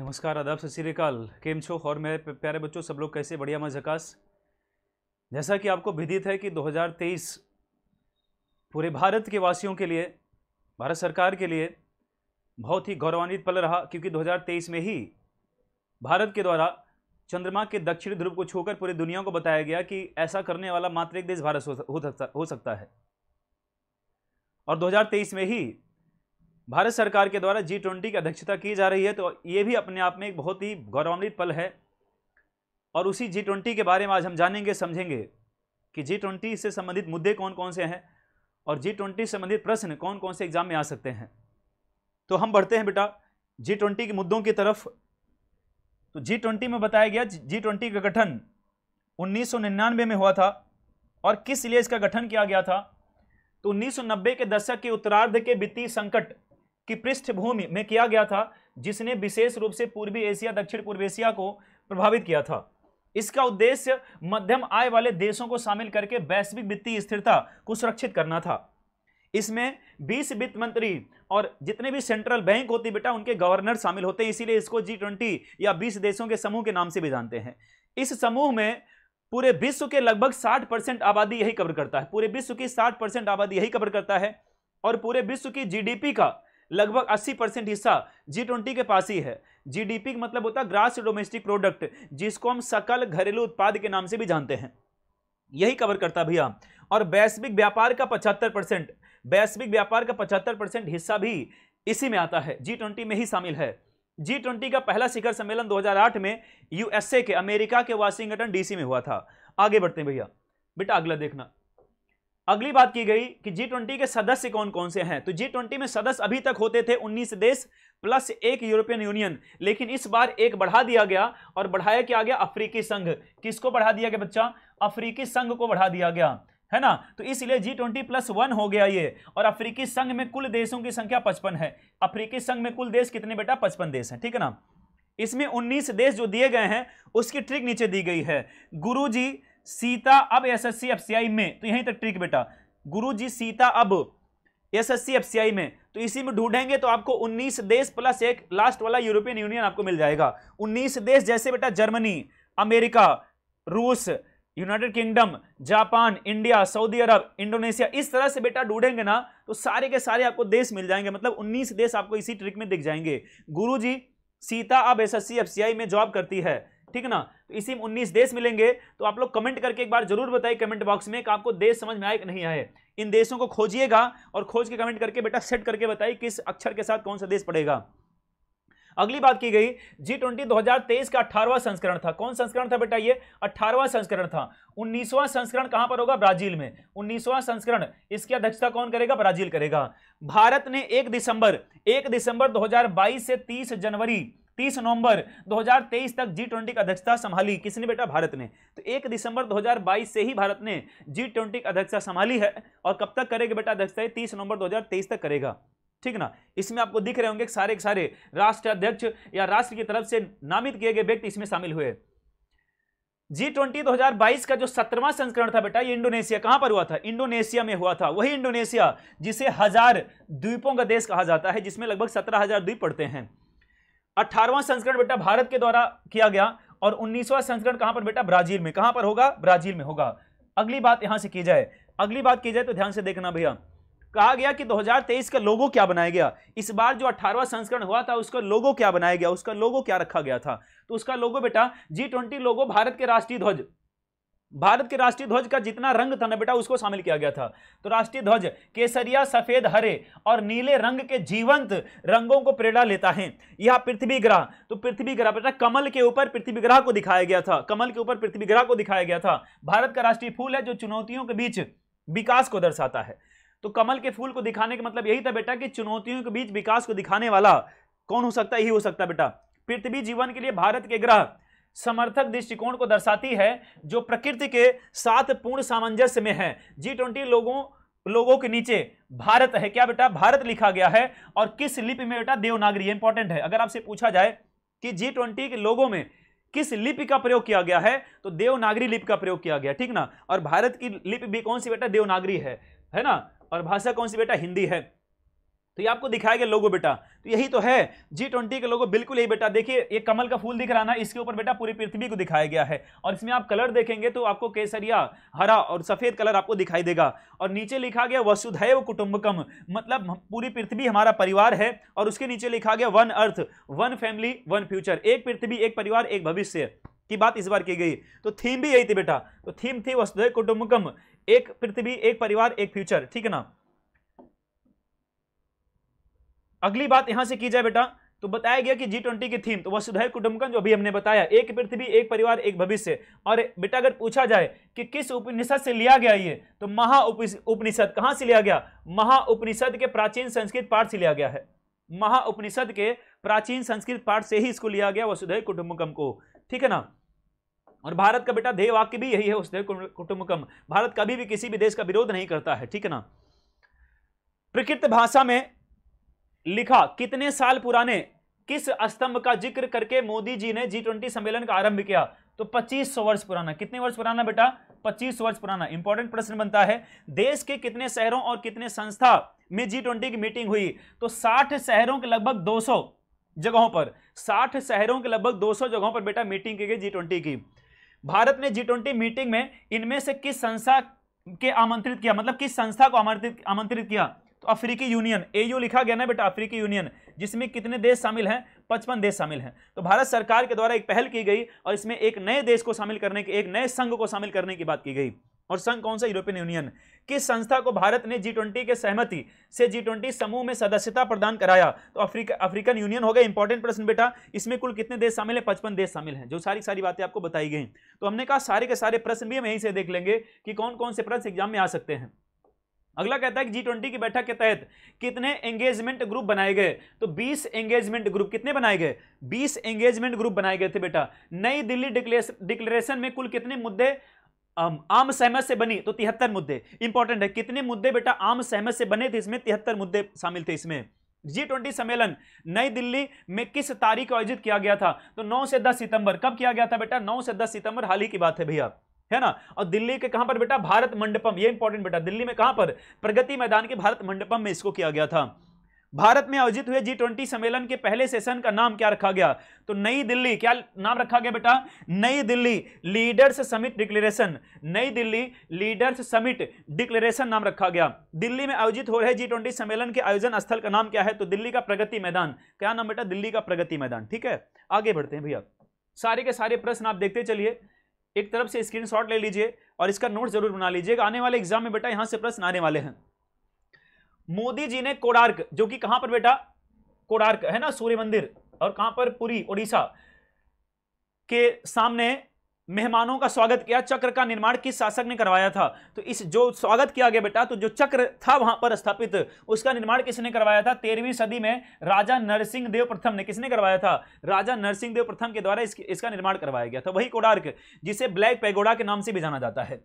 नमस्कार आदाब सत श्रीकाल केम छो और मेरे प्यारे बच्चों सब लोग कैसे बढ़िया मजकास जैसा कि आपको विदित है कि 2023 पूरे भारत के वासियों के लिए भारत सरकार के लिए बहुत ही गौरवान्वित पल रहा क्योंकि 2023 में ही भारत के द्वारा चंद्रमा के दक्षिणी ध्रुव को छूकर पूरी दुनिया को बताया गया कि ऐसा करने वाला मात्र एक देश भारत हो सकता हो सकता है और 2023 में ही भारत सरकार के द्वारा जी ट्वेंटी की अध्यक्षता की जा रही है तो ये भी अपने आप में एक बहुत ही गौरवान्वित पल है और उसी जी ट्वेंटी के बारे में आज हम जानेंगे समझेंगे कि जी ट्वेंटी से संबंधित मुद्दे कौन कौन से हैं और जी ट्वेंटी से संबंधित प्रश्न कौन कौन से एग्जाम में आ सकते हैं तो हम बढ़ते हैं बेटा जी ट्वेंटी के मुद्दों की तरफ तो जी ट्वेंटी में बताया गया जी ट्वेंटी का गठन उन्नीस में हुआ था और किस लिए इसका गठन किया गया था तो नब्बे के दशक के उत्तरार्ध के वित्तीय संकट की पृष्ठभूमि में किया गया था जिसने विशेष रूप से पूर्वी एशिया दक्षिण पूर्व एशिया को प्रभावित किया था इसका उद्देश्य मध्यम आय वाले देशों को शामिल करके वैश्विक वित्तीय स्थिरता को सुरक्षित करना था इसमें 20 वित्त मंत्री और जितने भी सेंट्रल बैंक होती बेटा उनके गवर्नर शामिल होते हैं इसीलिए इसको जी ट्वेंटी या 20 देशों के समूह के नाम से भी जानते हैं इस समूह में पूरे विश्व के लगभग 60 परसेंट आबादी यही कवर करता है पूरे विश्व की 60 परसेंट आबादी यही कवर करता है और पूरे विश्व की जीडीपी का लगभग 80 परसेंट हिस्सा जी ट्वेंटी के पास ही है जीडीपी का मतलब होता है ग्रास डोमेस्टिक प्रोडक्ट जिसको हम सकल घरेलू उत्पाद के नाम से भी जानते हैं यही कवर करता भैया और वैश्विक व्यापार का पचहत्तर परसेंट वैश्विक व्यापार का पचहत्तर परसेंट हिस्सा भी इसी में आता है जी ट्वेंटी में ही शामिल है जी ट्वेंटी का पहला शिखर सम्मेलन आठ में यूएसए के अमेरिका के वाशिंगटन डीसी में हुआ था आगे बढ़ते हैं भैया बेटा अगला देखना अगली बात की गई कि जी ट्वेंटी के सदस्य कौन कौन से हैं तो जी ट्वेंटी में सदस्य अभी तक होते थे 19 देश प्लस एक यूरोपियन यूनियन लेकिन इस बार एक बढ़ा दिया गया और बढ़ाया क्या गया अफ्रीकी संघ किसको बढ़ा दिया गया बच्चा अफ्रीकी संघ को बढ़ा दिया गया है ना तो इसलिए जी ट्वेंटी प्लस वन हो गया ये और अफ्रीकी संघ में कुल देशों की संख्या पचपन है अफ्रीकी संघ में कुल देश कितने बेटा पचपन देश हैं ठीक है ना इसमें 19 देश जो दिए गए हैं उसकी ट्रिक नीचे दी गई है गुरुजी सीता अब एसएससी एफसीआई में तो यहीं तक ट्रिक बेटा गुरु जी सीता अब एसएससी एफसीआई में तो इसी में ढूंढेंगे तो आपको 19 देश प्लस एक लास्ट वाला यूरोपियन यूनियन आपको मिल जाएगा 19 देश जैसे बेटा जर्मनी अमेरिका रूस United Kingdom Japan India Saudi Arab Indonesia इस तरह से बेटा ढूंढेंगे ना तो सारे के सारे आपको देश मिल जाएंगे मतलब उन्नीस देश आपको इसी ट्रिक में दिख जाएंगे गुरु जी सीता अब एस एस में जॉब करती है ठीक ना तो इसी में 19 देश मिलेंगे तो आप लोग कमेंट करके एक बार जरूर बताइए कमेंट बॉक्स में कि आपको देश समझ में आए कि नहीं आए इन देशों को खोजिएगा और खोज के कमेंट करके बेटा सेट करके बताइए किस अक्षर के साथ कौन सा देश पड़ेगा अगली बात की गई जी ट्वेंटी दो का अठारवा संस्करण था कौन संस्करण था बेटा ये अठारवा संस्करण था उन्नीसवां संस्करण कहां पर होगा ब्राजील में उन्नीसवां संस्करण इसकी अध्यक्षता कौन करेगा ब्राजील करेगा भारत ने एक दिसंबर एक दिसंबर 2022 से 30 जनवरी 30 नवंबर 2023 तक जी ट्वेंटी की अध्यक्षता संभाली किसने बेटा भारत ने तो एक दिसंबर 2022 से ही भारत ने जी ट्वेंटी की अध्यक्षता संभाली है और कब तक करेगा बेटा अध्यक्षता तीस नवंबर 2023 तक करेगा ठीक ना इसमें आपको दिख रहे होंगे सारे के सारे राष्ट्र अध्यक्ष या राष्ट्र की तरफ से नामित किए गए व्यक्ति इसमें शामिल हुए जी ट्वेंटी दो का जो सत्रवां संस्करण था बेटा ये इंडोनेशिया कहां पर हुआ था इंडोनेशिया में हुआ था वही इंडोनेशिया जिसे हजार द्वीपों का देश कहा जाता है जिसमें लगभग सत्रह हजार द्वीप पड़ते हैं अठारवा संस्करण बेटा भारत के द्वारा किया गया और उन्नीसवा संस्करण कहां पर बेटा ब्राजील में कहां पर होगा ब्राजील में होगा अगली बात यहां से की जाए अगली बात की जाए तो ध्यान से देखना भैया कहा गया कि 2023 का लोगो क्या बनाया गया इस बार जो 18वां संस्करण हुआ था उसका लोगो क्या बनाया गया उसका लोगो क्या रखा गया था तो उसका लोगो बेटा जी ट्वेंटी लोगो भारत के राष्ट्रीय ध्वज भारत के राष्ट्रीय ध्वज का जितना रंग था ना बेटा उसको शामिल किया गया था तो राष्ट्रीय ध्वज केसरिया सफेद हरे और नीले रंग के जीवंत रंगों को प्रेरणा लेता है यह पृथ्वी ग्रह तो पृथ्वी ग्रह बेटा कमल के ऊपर पृथ्वी ग्रह को दिखाया गया था कमल के ऊपर पृथ्वी ग्रह को दिखाया गया था भारत का राष्ट्रीय फूल है जो चुनौतियों के बीच विकास को दर्शाता है तो कमल के फूल को दिखाने का मतलब यही था बेटा कि चुनौतियों के बीच विकास को दिखाने वाला कौन हो सकता है यही हो सकता बेटा पृथ्वी जीवन के लिए भारत के ग्रह समर्थक दृष्टिकोण को दर्शाती है जो प्रकृति के साथ पूर्ण सामंजस्य में है जी ट्वेंटी लोगों लोगों के नीचे भारत है क्या बेटा भारत लिखा गया है और किस लिपि में बेटा देवनागरी इंपॉर्टेंट है अगर आपसे पूछा जाए कि जी ट्वेंटी के लोगों में किस लिपि का प्रयोग किया गया है तो देवनागरी लिपि का प्रयोग किया गया ठीक ना और भारत की लिपि भी कौन सी बेटा देवनागरी है है ना और भाषा कौन सी बेटा हिंदी है तो ये आपको दिखाया गया लोगो बेटा तो यही तो है जी ट्वेंटी के लोगो बिल्कुल यही बेटा देखिए ये कमल का फूल दिख रहा ना इसके ऊपर बेटा पूरी पृथ्वी को दिखाया गया है और इसमें आप कलर देखेंगे तो आपको केसरिया हरा और सफेद कलर आपको दिखाई देगा और नीचे लिखा गया वसुधैव कुटुंबकम मतलब पूरी पृथ्वी हमारा परिवार है और उसके नीचे लिखा गया one earth one family one future एक पृथ्वी एक परिवार एक भविष्य की बात इस बार की गई तो थीम भी यही थी बेटा तो थीम थी वसुधैव कुटुंबकम एक पृथ्वी एक परिवार एक फ्यूचर ठीक है ना अगली बात यहां से की जाए बेटा तो बताया गया कि जी ट्वेंटी की थीम तो वसुधैव कुटुंबकम जो अभी हमने बताया एक पृथ्वी एक परिवार एक भविष्य और बेटा अगर पूछा जाए कि किस उपनिषद से लिया गया ये तो महा उपनिषद कहां से लिया गया महा उपनिषद के प्राचीन संस्कृत पाठ से लिया गया है महा उपनिषद के प्राचीन संस्कृत पाठ से ही इसको लिया गया वसुधैव कुटुंबकम को ठीक है ना और भारत का बेटा ध्येय वाक्य भी यही है वसुधैव कुटुंबकम भारत कभी भी किसी भी देश का विरोध नहीं करता है ठीक है ना प्रकृत भाषा में लिखा कितने साल पुराने किस स्तंभ का जिक्र करके मोदी जी ने जी ट्वेंटी सम्मेलन का आरंभ किया तो 2500 वर्ष पुराना कितने वर्ष पुराना बेटा 2500 वर्ष पुराना इंपॉर्टेंट प्रश्न बनता है देश के कितने शहरों और कितने संस्था में जी ट्वेंटी की मीटिंग हुई तो 60 शहरों के लगभग 200 जगहों पर 60 शहरों के लगभग 200 जगहों पर बेटा मीटिंग की गई जी ट्वेंटी की भारत ने जी ट्वेंटी मीटिंग में इनमें से किस संस्था के आमंत्रित किया मतलब किस संस्था को आमंत्रित आमंत्रित किया तो अफ्रीकी यूनियन ए यू लिखा गया ना बेटा अफ्रीकी यूनियन जिसमें कितने देश शामिल हैं पचपन देश शामिल हैं तो भारत सरकार के द्वारा एक पहल की गई और इसमें एक नए देश को शामिल करने की एक नए संघ को शामिल करने की बात की गई और संघ कौन सा यूरोपियन यूनियन किस संस्था को भारत ने जी ट्वेंटी के सहमति से जी ट्वेंटी समूह में सदस्यता प्रदान कराया तो अफ्रीका अफ्रीकन यूनियन हो गया इंपॉर्टेंट प्रश्न बेटा इसमें कुल कितने देश शामिल हैं पचपन देश शामिल हैं जो सारी सारी बातें आपको बताई गई तो हमने कहा सारे के सारे प्रश्न भी हम यहीं से देख लेंगे कि कौन कौन से प्रश्न एग्जाम में आ सकते हैं अगला कहता है कि जी ट्वेंटी की बैठक के तहत कितने एंगेजमेंट ग्रुप बनाए गए तो 20 एंगेजमेंट ग्रुप कितने बनाए गए 20 एंगेजमेंट ग्रुप बनाए गए थे बेटा नई दिल्ली डिक्लेरेशन में कुल कितने मुद्दे आम सहमत से बनी तो तिहत्तर मुद्दे इंपॉर्टेंट है कितने मुद्दे बेटा आम सहमत से बने थे इसमें तिहत्तर मुद्दे शामिल थे इसमें जी ट्वेंटी सम्मेलन नई दिल्ली में किस तारीख को आयोजित किया गया था तो 9 से 10 सितंबर कब किया गया था बेटा 9 से 10 सितंबर हाल ही की बात है भैया है ना और दिल्ली के कहां पर बेटा भारत मंडपम ये इंपॉर्टेंट बेटा दिल्ली में कहां पर प्रगति मैदान के भारत मंडपम में इसको किया गया था भारत में आयोजित हुए जी सम्मेलन के पहले सेशन का नाम क्या रखा गया तो नई दिल्ली क्या नाम रखा गया बेटा नई दिल्ली लीडर्स समिट डिक्लेरेशन नई दिल्ली लीडर्स समिट डिक्लेरेशन नाम रखा गया दिल्ली में आयोजित हो रहे जी सम्मेलन के आयोजन स्थल का नाम क्या है तो दिल्ली का प्रगति मैदान क्या नाम बेटा दिल्ली का प्रगति मैदान ठीक है आगे बढ़ते हैं भैया सारे के सारे प्रश्न आप देखते चलिए एक तरफ से स्क्रीनशॉट ले लीजिए और इसका नोट जरूर बना लीजिएगा आने वाले एग्जाम में बेटा यहां से प्रश्न आने वाले हैं मोदी जी ने कोडार्क जो कि कहां पर बेटा कोडार्क है ना सूर्य मंदिर और कहां पर पुरी ओडिशा के सामने मेहमानों का स्वागत किया चक्र का निर्माण किस शासक ने करवाया था तो इस जो स्वागत किया गया बेटा तो जो चक्र था वहां पर स्थापित उसका निर्माण किसने करवाया था तेरहवीं सदी में राजा नरसिंह देव प्रथम ने किसने करवाया था राजा नरसिंह देव प्रथम के द्वारा इस, इसका निर्माण करवाया गया था वही कोडार्क जिसे ब्लैक पैगोडा के नाम से भी जाना जाता है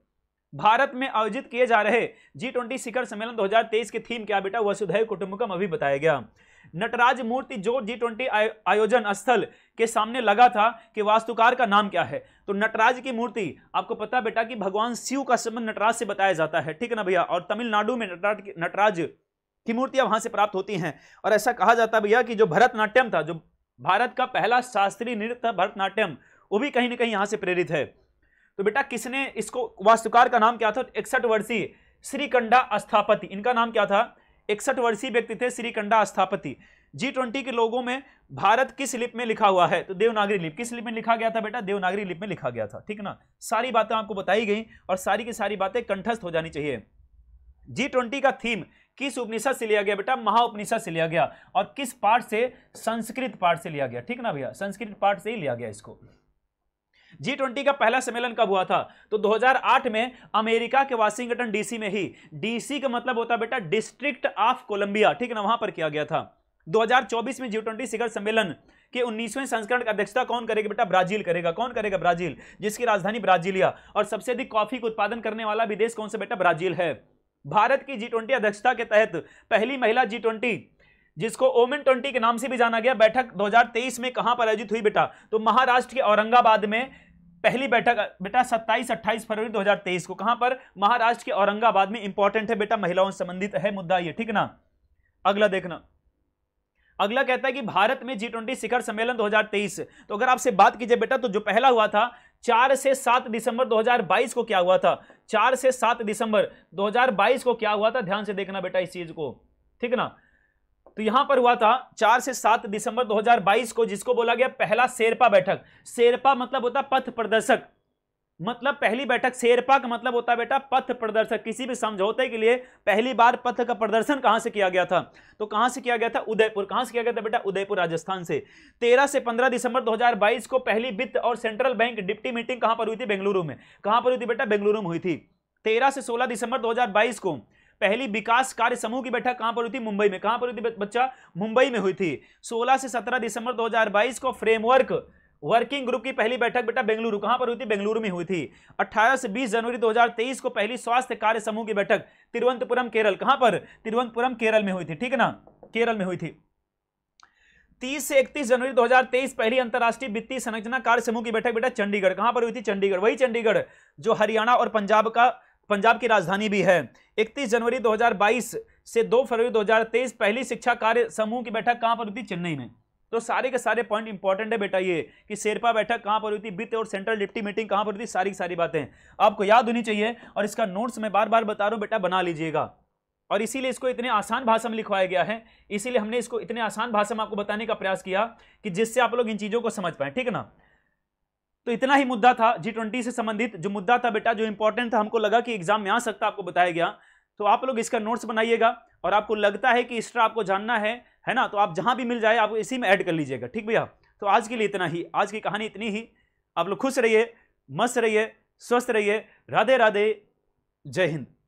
भारत में आयोजित किए जा रहे जी ट्वेंटी शिखर सम्मेलन तेईस की थीम क्या बेटा वसुधैव कुटुंबकम अभी बताया गया नटराज मूर्ति जो जी ट्वेंटी आयोजन स्थल के सामने लगा था कि वास्तुकार का नाम क्या है तो नटराज की मूर्ति आपको पता है बेटा कि भगवान शिव का संबंध नटराज से बताया जाता है ठीक है ना भैया और तमिलनाडु में नटराज नटराज की मूर्तियां वहां से प्राप्त होती हैं और ऐसा कहा जाता है भैया कि जो भरतनाट्यम था जो भारत का पहला शास्त्रीय नृत्य था भरतनाट्यम वो भी कहीं ना कहीं यहां से प्रेरित है तो बेटा किसने इसको वास्तुकार का नाम क्या था तो इकसठ वर्षीय श्रीकंडा अस्थापति इनका नाम क्या था इकसठ वर्षीय व्यक्ति थे श्रीकंडा स्थापति जी ट्वेंटी के लोगों में भारत किस लिप में लिखा हुआ है तो देवनागरी लिप किस लिप में लिखा गया था बेटा देवनागरी लिप में लिखा गया था ठीक ना सारी बातें आपको बताई गई और सारी की सारी बातें कंठस्थ हो जानी चाहिए जी ट्वेंटी का थीम किस उपनिषद से लिया गया बेटा महाउपनिषद से लिया गया और किस पाठ से संस्कृत पाठ से लिया गया ठीक ना भैया संस्कृत पाठ से ही लिया गया इसको जी ट्वेंटी का पहला सम्मेलन कब हुआ था तो 2008 में अमेरिका के वाशिंगटन डीसी में ही डीसी का मतलब होता बेटा डिस्ट्रिक्ट ऑफ कोलंबिया ठीक है ना वहां पर किया गया था 2024 में जी ट्वेंटी शिखर सम्मेलन के 19वें संस्करण का अध्यक्षता कौन करेगा बेटा ब्राजील करेगा कौन करेगा ब्राजील जिसकी राजधानी ब्राजीलिया और सबसे अधिक कॉफी का उत्पादन करने वाला भी देश कौन सा बेटा ब्राजील है भारत की जी ट्वेंटी अध्यक्षता के तहत पहली महिला जी ट्वेंटी जिसको ओमेन ट्वेंटी के नाम से भी जाना गया बैठक 2023 में कहां पर आयोजित हुई बेटा तो महाराष्ट्र के औरंगाबाद में पहली बैठक बेटा 27 28 फरवरी 2023 को कहां पर महाराष्ट्र के औरंगाबाद में इंपॉर्टेंट है बेटा महिलाओं संबंधित है मुद्दा ये ठीक ना अगला देखना अगला कहता है कि भारत में जी ट्वेंटी शिखर सम्मेलन 2023 तो अगर आपसे बात कीजिए बेटा तो जो पहला हुआ था चार से सात दिसंबर 2022 को क्या हुआ था चार से सात दिसंबर 2022 को क्या हुआ था ध्यान से देखना बेटा इस चीज को ठीक ना तो यहां पर हुआ था चार से सात दिसंबर 2022 को जिसको बोला गया पहला शेरपा बैठक शेरपा मतलब होता पथ प्रदर्शक मतलब पहली बैठक शेरपा का मतलब होता बेटा पथ प्रदर्शक किसी भी समझौते के लिए पहली बार पथ का प्रदर्शन कहां से किया गया था तो कहां से किया गया था उदयपुर कहां से किया गया था बेटा उदयपुर राजस्थान से 13 से 15 दिसंबर 2022 को पहली वित्त और सेंट्रल बैंक डिप्टी मीटिंग कहां पर हुई थी बेंगलुरु में कहां पर हुई थी बेटा बेंगलुरु में हुई थी तेरह से सोलह दिसंबर दो को पहली विकास कार्य समूह की बैठक कहां पर हुई थी मुंबई में कहां पर हुई थी बच्चा मुंबई में हुई थी 16 से 17 दिसंबर 2022 को फ्रेमवर्क वर्किंग ग्रुप की पहली बैठक बेटा बेंगलुरु कहां पर हुई थी बेंगलुरु में हुई थी 18 से 20 जनवरी 2023 को पहली स्वास्थ्य कार्य समूह की बैठक तिरुवंतपुरम केरल कहां पर तिरुवंतपुरम केरल में हुई थी ठीक है ना केरल में हुई थी 30 से 31 जनवरी 2023 पहली अंतर्राष्ट्रीय वित्तीय संरचना कार्य समूह की बैठक बेटा चंडीगढ़ कहां पर हुई थी चंडीगढ़ वही चंडीगढ़ जो हरियाणा और पंजाब का पंजाब की राजधानी भी है 31 जनवरी 2022 से 2 फरवरी 2023 पहली शिक्षा कार्य समूह की बैठक कहाँ पर हुई थी चेन्नई में तो सारे के सारे पॉइंट इंपॉर्टेंट है बेटा ये कि शेरपा बैठक कहां पर हुई थी वित्त और सेंट्रल डिप्टी मीटिंग कहां पर हुई थी सारी सारी बातें आपको याद होनी चाहिए और इसका नोट्स मैं बार बार बता रहा हूँ बेटा बना लीजिएगा और इसीलिए इसको इतने आसान भाषा में लिखवाया गया है इसीलिए हमने इसको इतने आसान भाषा में आपको बताने का प्रयास किया कि जिससे आप लोग इन चीज़ों को समझ पाए ठीक है ना तो इतना ही मुद्दा था जी ट्वेंटी से संबंधित जो मुद्दा था बेटा जो इंपॉर्टेंट था हमको लगा कि एग्जाम में आ सकता आपको बताया गया तो आप लोग इसका नोट्स बनाइएगा और आपको लगता है कि एक्स्ट्रा आपको जानना है है ना तो आप जहां भी मिल जाए आप इसी में ऐड कर लीजिएगा ठीक भैया तो आज के लिए इतना ही आज की कहानी इतनी ही आप लोग खुश रहिए मस्त रहिए स्वस्थ रहिए राधे राधे जय हिंद